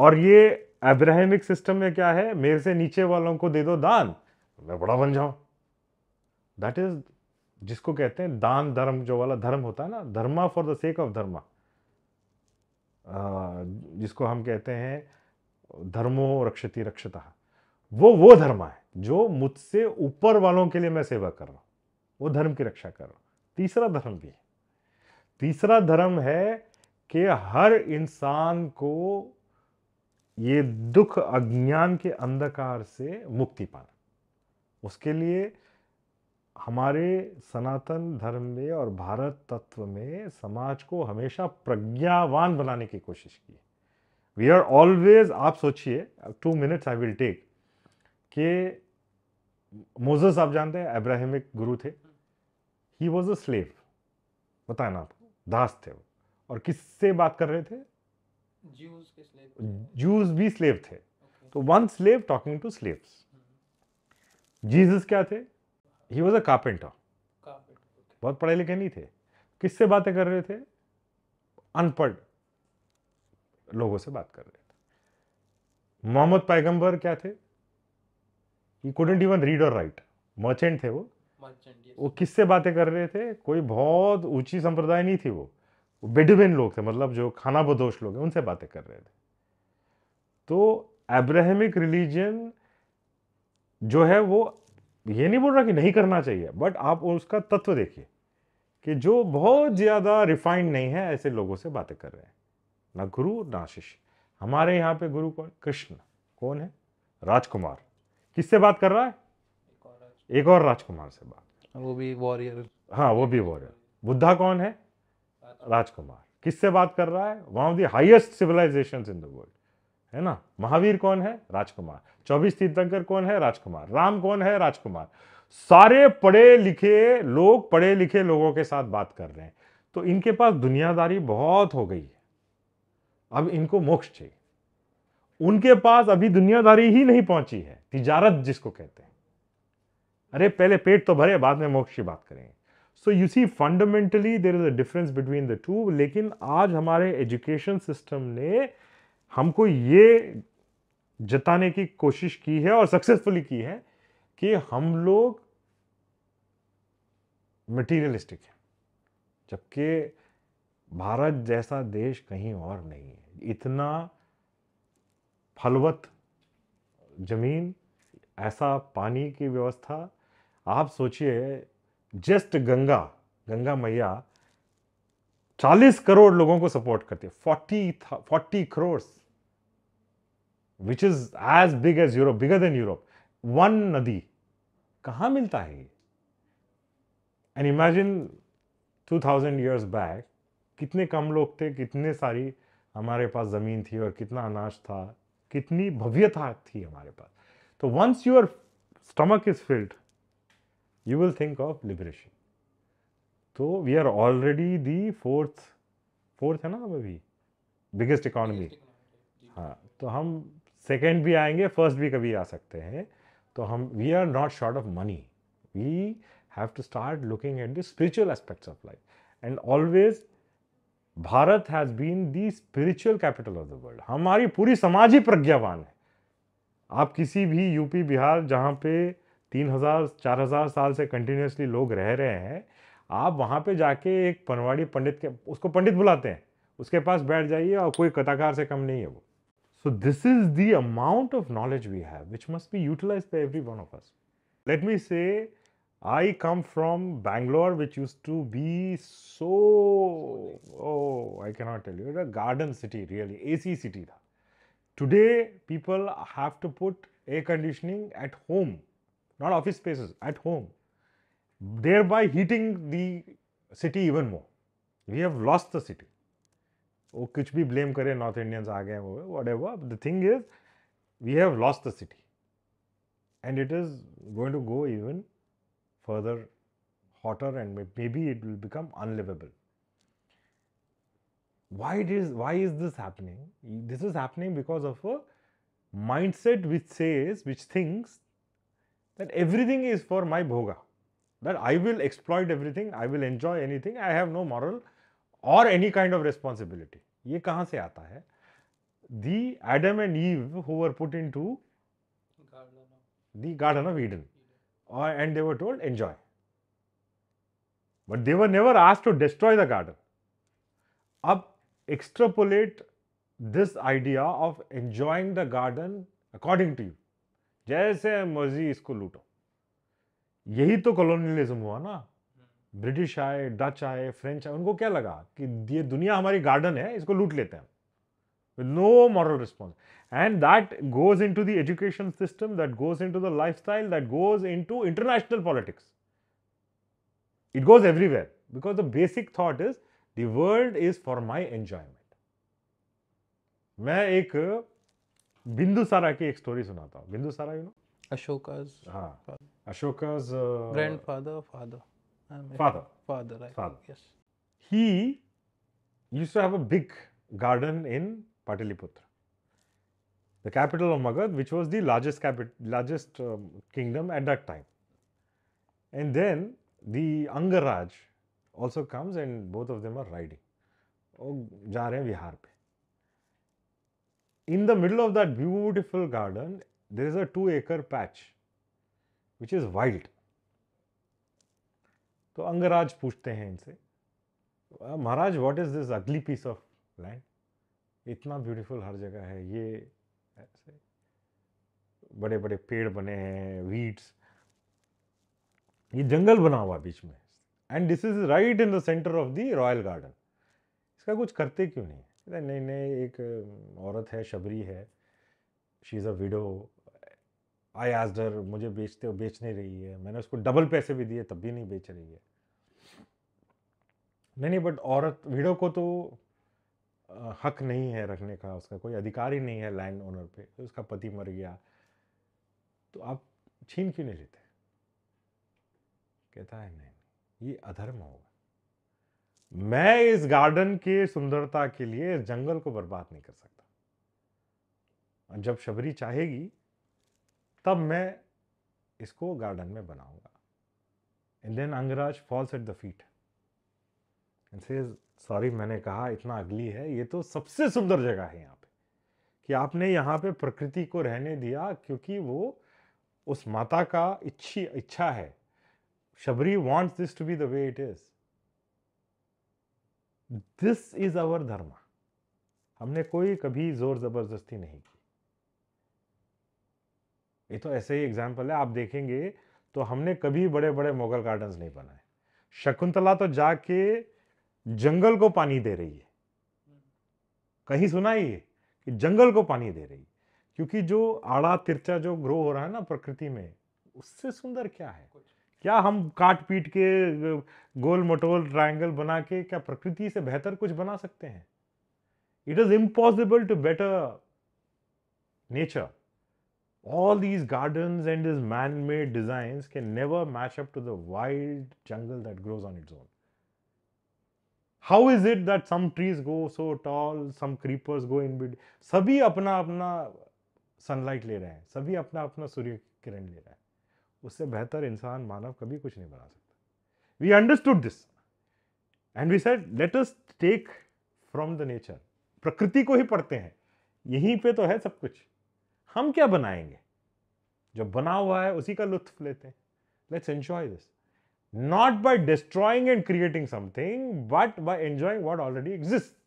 और ये Abrahamic system में क्या है मेरे से नीचे वालों को दे दो दान मैं बड़ा बन जाऊं दैट इज जिसको कहते हैं दान धर्म जो वाला धर्म होता है ना dharma for the sake of dharma जिसको हम कहते हैं धर्मो रक्षति रक्षता वो वो धर्म है जो मुझसे ऊपर वालों के लिए मैं सेवा कर रहा हूं वो धर्म की रक्षा कर रहा हूं तीसरा धर्म भी है तीसरा धर्म है कि हर इंसान को ये दुख अज्ञान के अंधकार से मुक्ति पाना उसके लिए हमारे सनातन धर्म में और भारत तत्व में समाज को हमेशा प्रज्ञावान बनाने की कोशिश की वी आर ऑलवेज आप सोचिए two minutes I will take के मोजस आप जानते हैं अब्राहमिक गुरु थे ही वॉज अ स्लेव बताए ना आपको दास थे वो और किससे बात कर रहे थे जूस भी स्लेव थे तो one slave talking to slave Jesus क्या थे ही वॉज अ कार्पेंटर बहुत पढ़े लिखे नहीं थे किससे बातें कर रहे थे अनपढ़ लोगों से बात कर रहे थे मोहम्मद पैगंबर क्या थे ही कुडेंट इवन रीड और राइट मर्चेंट थे वो वो किससे बातें कर रहे थे कोई बहुत ऊंची संप्रदाय नहीं थी वो वो बेडविन लोग थे मतलब जो खाना बदोश लोग हैं उनसे बातें कर रहे थे तो एब्राहमिक रिलीजन जो है वो ये नहीं बोल रहा कि नहीं करना चाहिए बट आप उसका तत्व देखिए कि जो बहुत ज़्यादा रिफाइंड नहीं है ऐसे लोगों से बातें कर रहे हैं ना गुरु ना शिष्य हमारे यहाँ पे गुरु कौन कृष्ण कौन है राजकुमार किससे बात कर रहा है एक और राजकुमार से बात वो भी वॉरियर हाँ वो भी वॉरियर बुद्धा कौन है राजकुमार किससे बात कर रहा है one of the highest civilization in the world है ना महावीर कौन है राजकुमार चौबीस तीर्थंकर कौन है राजकुमार राम कौन है राजकुमार सारे पढ़े लिखे लोग पढ़े लिखे लोगों के साथ बात कर रहे हैं तो इनके पास दुनियादारी बहुत हो गई है अब इनको मोक्ष चाहिए उनके पास अभी दुनियादारी ही नहीं पहुंची है तिजारत जिसको कहते हैं अरे पहले पेट तो भरे बाद में मोक्ष की बात करेंगे so you see fundamentally there is a difference between the two लेकिन आज हमारे एजुकेशन सिस्टम ने हमको ये जताने की कोशिश की है और सक्सेसफुली की है कि हम लोग मटीरियलिस्टिक हैं जबकि भारत जैसा देश कहीं और नहीं है इतना फलवत ज़मीन ऐसा पानी की व्यवस्था आप सोचिए जस्ट गंगा गंगा मैया 40 करोड़ लोगों को सपोर्ट करती है forty forty crore which is as big as Europe bigger than Europe one नदी कहां मिलता है एंड इमेजिन 2000 इयर्स बैक कितने कम लोग थे कितने सारी हमारे पास ज़मीन थी और कितना अनाज था कितनी भव्यता थी हमारे पास तो once your stomach is filled you will think of liberation. So we are already the fourth, fourth है ना हम अभी biggest economy. हाँ तो हम second भी आएंगे first भी कभी आ सकते हैं तो हम we are not short of money. We have to start looking at the spiritual aspects of life and always Bharat has been the spiritual capital of the world हमारी पूरी समाज ही प्रज्ञावान है आप किसी भी यूपी बिहार जहाँ पे तीन हज़ार चार हज़ार साल से कंटिन्यूसली लोग रह रहे हैं आप वहाँ पे जाके एक पनवाड़ी पंडित के उसको पंडित बुलाते हैं उसके पास बैठ जाइए और कोई कथाकार से कम नहीं है वो so this is the amount of knowledge we have which must be utilize by every one of us let me say I come from Bangalore, which used to be so oh, I tell a garden city really A C city था today people have to put air conditioning at home not office spaces, at home, thereby heating the city even more. We have lost the city. वो कुछ भी blame? Kare North Indians आ गए वो whatever the thing is we have lost the city and it is going to hotter and maybe it will become unlivable. Why it is why is this happening? This is happening because of a mindset which says, which thinks that everything is for my bhoga, that I will exploit everything, I will enjoy anything, I have no moral or any kind of responsibility. ye kahan se aata hai The Adam and Eve who were put into the Garden of Eden or, and they were told enjoy. But they were never asked to destroy the garden. ab extrapolate this idea of enjoying the garden according to you. जैसे मर्जी इसको लूटो यही तो colonialism हुआ ना British आए Dutch आए फ्रेंच आए उनको क्या लगा कि ये दुनिया हमारी गार्डन है इसको लूट लेते हैं no moral response and that goes into the education system that goes into the lifestyle that goes into international politics it goes everywhere because the basic thought is the world is for my enjoyment मैं एक बिंदु सारा की एक story सुनाता हूँ बिंदु सारा यू नो अशोक हाँ Ashok grandfather father father father he used to have big garden in Pataliputra the capital of Magadh which was the largest capit largest kingdom at that time and then the Angraj also comes and both of them are riding जा रहे हैं बिहार पे in the middle of that beautiful garden, there is a two acre patch which is wild. तो अंगराज पूछते हैं इनसे Maharaj what is this ugly piece of land इतना beautiful हर जगह है ये ऐसे बड़े बड़े पेड़ बने हैं वीड्स ये जंगल बना हुआ बीच में and this is right in the centre of the royal garden इसका कुछ करते क्यों नहीं नहीं नहीं एक औरत है शबरी है she is a widow I आजडर मुझे बेचते हो बेच नहीं रही है मैंने उसको डबल पैसे भी दिए तब भी नहीं बेच रही है नहीं नहीं बट औरत विडो को तो हक नहीं है रखने का उसका कोई अधिकार ही नहीं है लैंड ओनर पे उसका पति मर गया तो आप छीन क्यों नहीं लेते कहता है नहीं ये अधर्म होगा मैं इस गार्डन के सुंदरता के लिए इस जंगल को बर्बाद नहीं कर सकता जब शबरी चाहेगी तब मैं इसको गार्डन में बनाऊंगा and then Angraj falls at the feet and say sorry मैंने कहा इतना अगली है ये तो सबसे सुंदर जगह है यहाँ पे कि आपने यहाँ पे प्रकृति को रहने दिया क्योंकि वो उस माता का इच्छी इच्छा है Shabari wants this to be the way it is this is our dharma हमने कोई कभी जोर जबरदस्ती नहीं की ये तो ऐसे ही एग्जाम्पल है आप देखेंगे तो हमने कभी बड़े बड़े मोगल गार्डन्स नहीं बनाए शकुंतला तो जाके जंगल को पानी दे रही है कहीं सुना ही है कि जंगल को पानी दे रही है क्योंकि जो आड़ा तिरचा जो ग्रो हो रहा है ना प्रकृति में उससे सुंदर क्या है क्या हम काट पीट के गोल मटोल ट्राइंगल बना के क्या प्रकृति से बेहतर कुछ बना सकते हैं it is impossible to better nature all these garden and is man made design can never match up to the wild jungle that grows on its own how is it that some trees go so tall some creepers go in बिड सभी अपना अपना sunlight ले रहे हैं सभी अपना अपना सूर्य किरण ले रहे हैं उससे बेहतर इंसान मानव कभी कुछ नहीं बना सकता we understood this and we said let us take from the nature प्रकृति को ही पढ़ते हैं यहीं पे तो है सब कुछ हम क्या बनाएंगे जो बना हुआ है उसी का लुत्फ लेते हैं let's enjoy this not by destroying and creating something but by enjoying what already exist